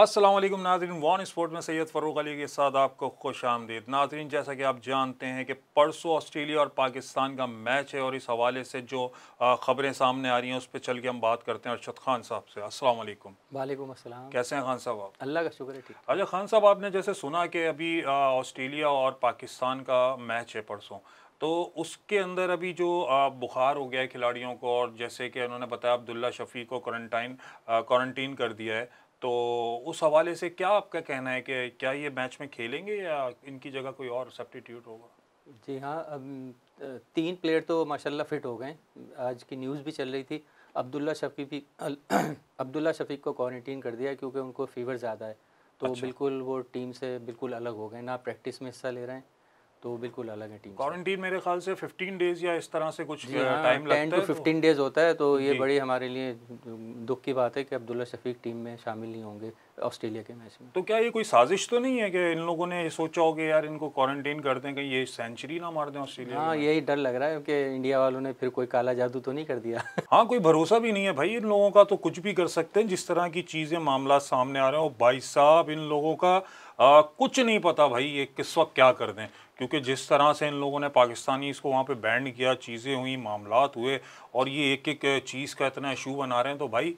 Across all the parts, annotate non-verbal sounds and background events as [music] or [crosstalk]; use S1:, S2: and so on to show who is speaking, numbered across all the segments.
S1: असलम नाजरीन one sport में सैयद फ़ारूक अली के साथ आपको खुश आमदीद नाजरीन जैसा कि आप जानते हैं कि परसों ऑस्ट्रेलिया और पाकिस्तान का मैच है और इस हवाले से जो ख़बरें सामने आ रही हैं उस पर चल के हम बात करते हैं अरशद खान साहब से अस्सलाम वालेकुम
S2: वालेकुम अस्सलाम कैसे हैं खान साहब आप अल्लाह का शुक्र है ठीक
S1: अच्छा खान साहब आपने जैसे सुना कि अभी ऑस्ट्रेलिया और पाकिस्तान का मैच है परसों तो उसके अंदर अभी जो बुखार हो गया है खिलाड़ियों को और जैसे कि उन्होंने बताया अब्दुल्ला शफ़ी को क्वारंटाइन क्वारंटीन कर दिया है तो उस हवाले से क्या आपका कहना है कि क्या ये मैच में खेलेंगे या इनकी जगह कोई और सब्टीट्यूट होगा
S2: जी हाँ तीन प्लेयर तो माशाल्लाह फिट हो गए आज की न्यूज़ भी चल रही थी अब्दुल्ला शफी भी [clears throat] अब्दुल्ला शफीक को क्वारंटीन कर दिया क्योंकि उनको फीवर ज़्यादा है तो अच्छा। बिल्कुल वो टीम से बिल्कुल अलग हो गए ना प्रैक्टिस में हिस्सा ले रहे हैं तो बिल्कुल अलग है टीम
S1: क्वारंटीन मेरे ख्याल से 15 डेज या इस तरह से कुछ टाइम हाँ, uh, लगता है टू तो 15 डेज होता है
S2: तो ये बड़ी हमारे लिए दुख की बात है कि अब्दुल्ला शफीक टीम में शामिल नहीं होंगे ऑस्ट्रेलिया के मैच में
S1: तो क्या ये कोई साजिश तो नहीं है कि इन लोगों ने सोचा होगा यार इनको क्वारंटीन कर दें कहीं ये सेंचुरी ना मार दें ऑस्ट्रेलिया हाँ
S2: यही डर लग रहा है कि इंडिया वालों ने फिर कोई काला जादू तो नहीं कर
S1: दिया [laughs] हाँ कोई भरोसा भी नहीं है भाई इन लोगों का तो कुछ भी कर सकते हैं जिस तरह की चीज़ें मामला सामने आ रहे हैं और भाई साहब इन लोगों का आ, कुछ नहीं पता भाई ये किस वक्त क्या कर दें क्योंकि जिस तरह से इन लोगों ने पाकिस्तानी इसको वहाँ पे बैंड किया चीज़ें हुई मामला हुए और ये एक एक चीज़ का इतना इशू बना रहे हैं तो भाई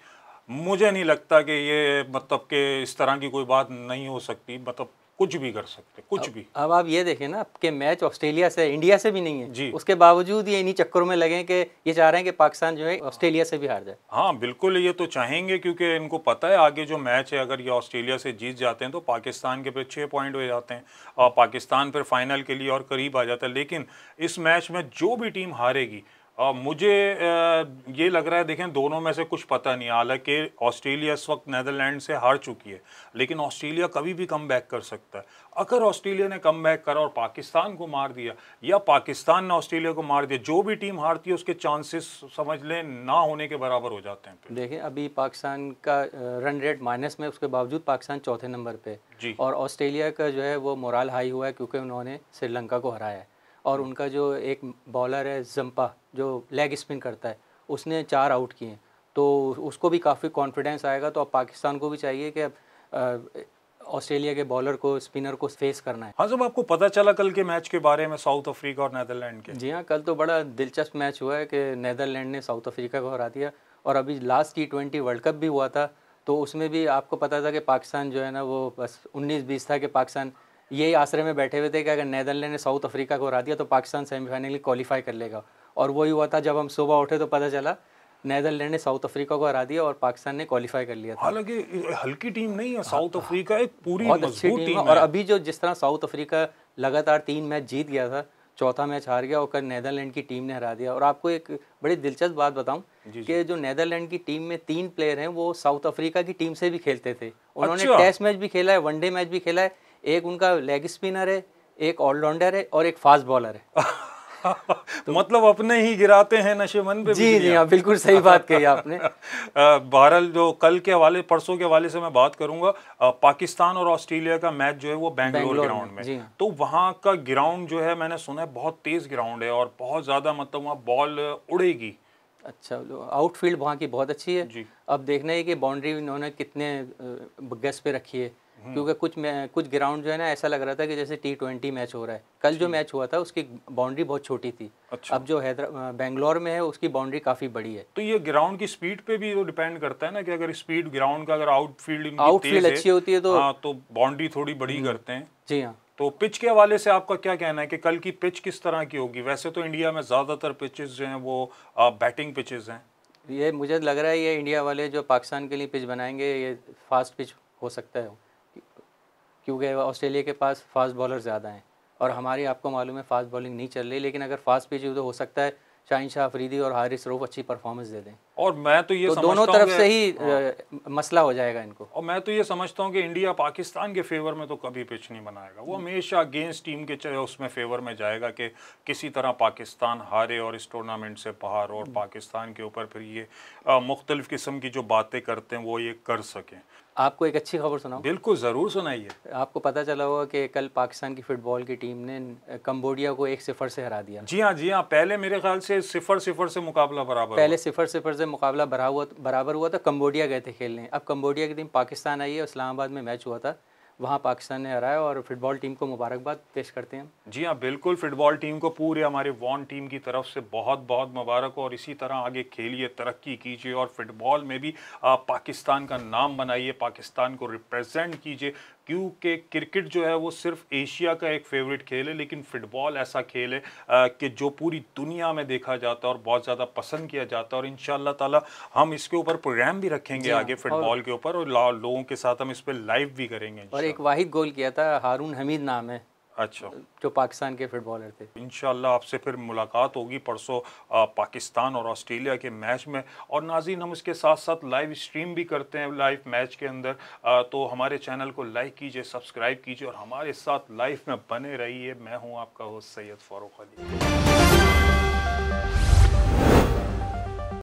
S1: मुझे नहीं लगता कि ये मतलब कि इस तरह की कोई बात नहीं हो सकती मतलब कुछ भी कर सकते
S2: कुछ अब, भी अब आप ये देखें ना कि मैच ऑस्ट्रेलिया से इंडिया से भी नहीं है जी उसके बावजूद ये इन्हीं चक्करों में लगे कि ये चाह रहे हैं कि पाकिस्तान जो
S1: है ऑस्ट्रेलिया से भी हार जाए हाँ बिल्कुल ये तो चाहेंगे क्योंकि इनको पता है आगे जो मैच है अगर ये ऑस्ट्रेलिया से जीत जाते हैं तो पाकिस्तान के पे छः पॉइंट हो जाते हैं और पाकिस्तान फिर फाइनल के लिए और करीब आ जाता है लेकिन इस मैच में जो भी टीम हारेगी मुझे ये लग रहा है देखें दोनों में से कुछ पता नहीं हालांकि ऑस्ट्रेलिया इस वक्त नैदरलैंड से हार चुकी है लेकिन ऑस्ट्रेलिया कभी भी कम बैक कर सकता है अगर ऑस्ट्रेलिया ने कम बैक करा और पाकिस्तान को मार दिया या पाकिस्तान ने ऑस्ट्रेलिया को मार दिया जो भी टीम हारती है उसके चांसेस समझ लें ना होने के बराबर हो जाते
S2: हैं देखें अभी पाकिस्तान का रन रेट माइनस में उसके बावजूद पाकिस्तान चौथे नंबर पर जी और ऑस्ट्रेलिया का जो है वो मोरल हाई हुआ है क्योंकि उन्होंने श्रीलंका को हराया है और उनका जो एक बॉलर है जम्पा जो लेग स्पिन करता है उसने चार आउट किए तो उसको भी काफ़ी कॉन्फिडेंस आएगा तो अब पाकिस्तान को भी चाहिए कि अब ऑस्ट्रेलिया के बॉलर को स्पिनर को फेस करना है हाँ जब आपको पता चला कल के मैच के बारे में साउथ अफ्रीका और नैदरलैंड के जी हाँ कल तो बड़ा दिलचस्प मैच हुआ है कि नैदरलैंड ने साउथ अफ्रीका को हरा दिया और अभी last T twenty world cup भी हुआ था तो उसमें भी आपको पता था कि पाकिस्तान जो है ना वो बस उन्नीस बीस था कि पाकिस्तान यही आश्रय में बैठे हुए थे कि अगर नैदरलैंड ने साउथ अफ्रीका को हरा दिया तो पाकिस्तान सेमीफाइनल क्वालिफाई कर लेगा और वही हुआ था जब हम सुबह उठे तो पता चला नैदरलैंड ने साउथ अफ्रीका को हरा दिया और पाकिस्तान ने क्वालिफाई कर लिया था
S1: हालांकि हल्की टीम नहीं
S2: है हाँ, साउथ हाँ। अफ्रीका एक पूरी अच्छी टीम, टीम है और अभी जो जिस तरह साउथ अफ्रीका लगातार तीन मैच जीत गया था चौथा मैच हार गया और कल नैदरलैंड की टीम ने हरा दिया और आपको एक बड़ी दिलचस्प बात बताऊं कि जो नैदरलैंड की टीम में तीन प्लेयर हैं वो साउथ अफ्रीका की टीम से भी खेलते थे उन्होंने अच्छा। टेस्ट मैच भी खेला है वनडे मैच भी खेला है एक उनका लेग स्पिनर है एक ऑलराउंडर है
S1: और एक फास्ट बॉलर है तो [laughs] मतलब अपने ही गिराते हैं मन पे जी जी हाँ बिल्कुल सही बात कही आपने [laughs] बहरहाल जो कल के हवाले परसों के हवाले से मैं बात करूंगा आ, पाकिस्तान और ऑस्ट्रेलिया का मैच जो है वो बैंगलोर ग्राउंड में, तो वहाँ का ग्राउंड जो है मैंने सुना है बहुत तेज़ ग्राउंड है और बहुत ज़्यादा मतलब वहाँ बॉल उड़ेगी अच्छा
S2: आउटफील्ड वहाँ की बहुत अच्छी है जी अब देखना है कि बाउंड्री इन्होंने कितने गैस पे रखी है हम्म। क्योंकि कुछ कुछ ग्राउंड जो है ना ऐसा लग रहा था कि जैसे टी ट्वेंटी मैच हो रहा है कल जो मैच हुआ था उसकी बाउंड्री बहुत छोटी थी अच्छा। अब जो हैदरा बेंगलोर में है उसकी बाउंड्री काफ़ी बड़ी
S1: है तो ये ग्राउंड की स्पीड पे भी वो डिपेंड करता है ना कि अगर स्पीड ग्राउंड का अगर आउटफील्ड आउटफील्ड अच्छी होती है तो हाँ, तो बाउंड्री थोड़ी बड़ी हम्म। करते हैं जी हाँ तो पिच के हवाले से आपका क्या कहना है कि कल की पिच किस तरह की होगी वैसे तो इंडिया में ज़्यादातर पिचेस जो हैं वो बैटिंग पिचेस हैं ये मुझे लग रहा है ये
S2: इंडिया वाले जो पाकिस्तान के लिए पिच बनाएंगे ये फास्ट पिच हो सकता है क्योंकि ऑस्ट्रेलिया के पास फास्ट बॉलर ज़्यादा हैं और हमारी आपको मालूम है फास्ट बॉलिंग नहीं चल रही लेकिन अगर फास्ट पिच तो हो सकता है शाहिन शाह अफरीदी और हारिस रूफ अच्छी परफॉर्मेंस दे दें और मैं तो ये तो दोनों तरफ से ही हाँ। मसला हो जाएगा इनको
S1: और मैं तो ये समझता हूँ कि इंडिया पाकिस्तान के फेवर में तो कभी पिच नहीं बनाएगा वो हमेशा अगेंस्ट टीम के चाहे उसमें फेवर में जाएगा कि किसी तरह पाकिस्तान हारे और इस टूर्नामेंट से बाहर और हम्म। पाकिस्तान के ऊपर फिर ये मुख्तलिफ़ किस्म की जो बातें करते हैं वो ये कर सकें
S2: आपको एक अच्छी खबर सुनाओ
S1: बिल्कुल ज़रूर सुनाइए
S2: आपको पता चला होगा कि कल पाकिस्तान की फुटबॉल की टीम ने कम्बोडिया को एक सिफर से हरा दिया
S1: जी हाँ जी हाँ पहले मेरे ख्याल से सिफर सिफर से मुकाबला बराबर पहले
S2: सिफर सिफर से से मुकाबला बरा हुआ बराबर हुआ था कम्बोडिया गए थे खेलने अब कम्बोडिया की टीम पाकिस्तान आई है इस्लामाबाद में मैच हुआ था वहाँ पाकिस्तान ने हराया और फुटबॉल टीम को मुबारकबाद पेश करते हैं
S1: जी हाँ बिल्कुल फुटबॉल टीम को पूरे हमारे वॉन टीम की तरफ से बहुत बहुत मुबारक हो और इसी तरह आगे खेलिए तरक्की कीजिए और फुटबॉल में भी आप पाकिस्तान का नाम बनाइए पाकिस्तान को रिप्रेजेंट कीजिए क्योंकि क्रिकेट जो है वो सिर्फ एशिया का एक फेवरेट खेल है लेकिन फुटबॉल ऐसा खेल है कि जो पूरी दुनिया में देखा जाता है और बहुत ज़्यादा पसंद किया जाता है और इन ताला हम इसके ऊपर प्रोग्राम भी रखेंगे हाँ, आगे फुटबॉल के ऊपर और लोगों के साथ हम इस पर लाइव भी करेंगे और एक वाहिद गोल किया था हारून हमीद नाम है अच्छा जो पाकिस्तान के फुटबॉलर थे इन आपसे फिर मुलाकात होगी परसों पाकिस्तान और ऑस्ट्रेलिया के मैच में और नाजीन हम इसके साथ साथ लाइव स्ट्रीम भी करते हैं लाइव मैच के अंदर आ, तो हमारे चैनल को लाइक कीजिए सब्सक्राइब कीजिए और हमारे साथ लाइव में बने रहिए मैं हूँ आपका हो सैयद फारूक अली